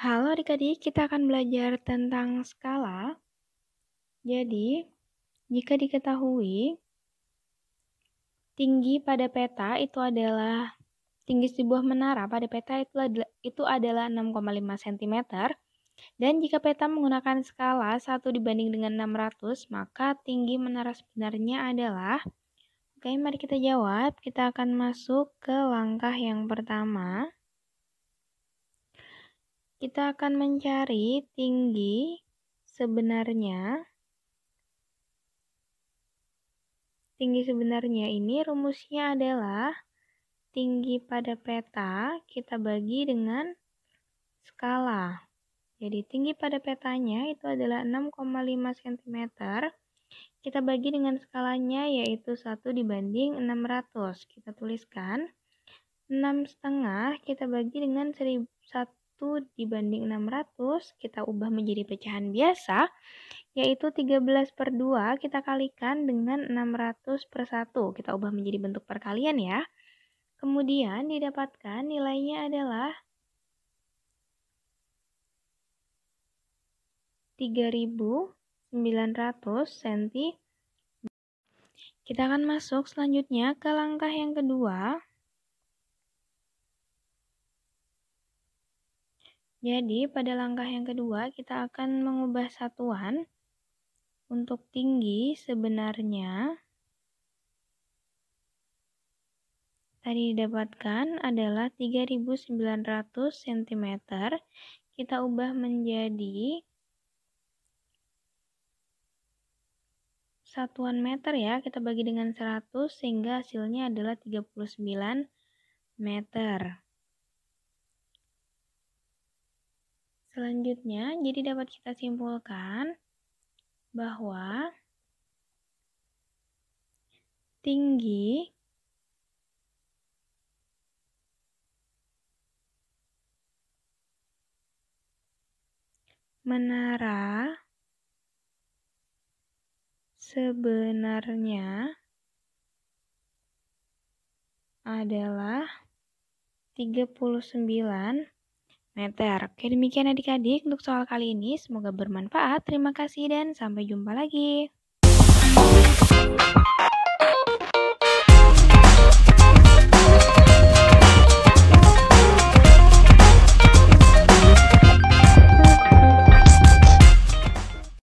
Halo adik-adik, kita akan belajar tentang skala. Jadi, jika diketahui, tinggi pada peta itu adalah tinggi sebuah menara pada peta itu adalah, itu adalah 6,5 cm. Dan jika peta menggunakan skala 1 dibanding dengan 600, maka tinggi menara sebenarnya adalah Oke, mari kita jawab. Kita akan masuk ke langkah yang pertama. Kita akan mencari tinggi sebenarnya. Tinggi sebenarnya ini rumusnya adalah tinggi pada peta kita bagi dengan skala. Jadi tinggi pada petanya itu adalah 6,5 cm. Kita bagi dengan skalanya yaitu 1 dibanding 600. Kita tuliskan setengah kita bagi dengan 1 1 dibanding 600 kita ubah menjadi pecahan biasa yaitu 13 per 2 kita kalikan dengan 600 per 1 kita ubah menjadi bentuk perkalian ya kemudian didapatkan nilainya adalah 3900 cm kita akan masuk selanjutnya ke langkah yang kedua Jadi, pada langkah yang kedua, kita akan mengubah satuan untuk tinggi sebenarnya tadi didapatkan adalah 3900 cm. Kita ubah menjadi satuan meter ya. Kita bagi dengan 100 sehingga hasilnya adalah 39 meter. Selanjutnya, jadi dapat kita simpulkan bahwa tinggi menara sebenarnya adalah 39 meter. Oke, demikian adik-adik untuk soal kali ini. Semoga bermanfaat. Terima kasih dan sampai jumpa lagi.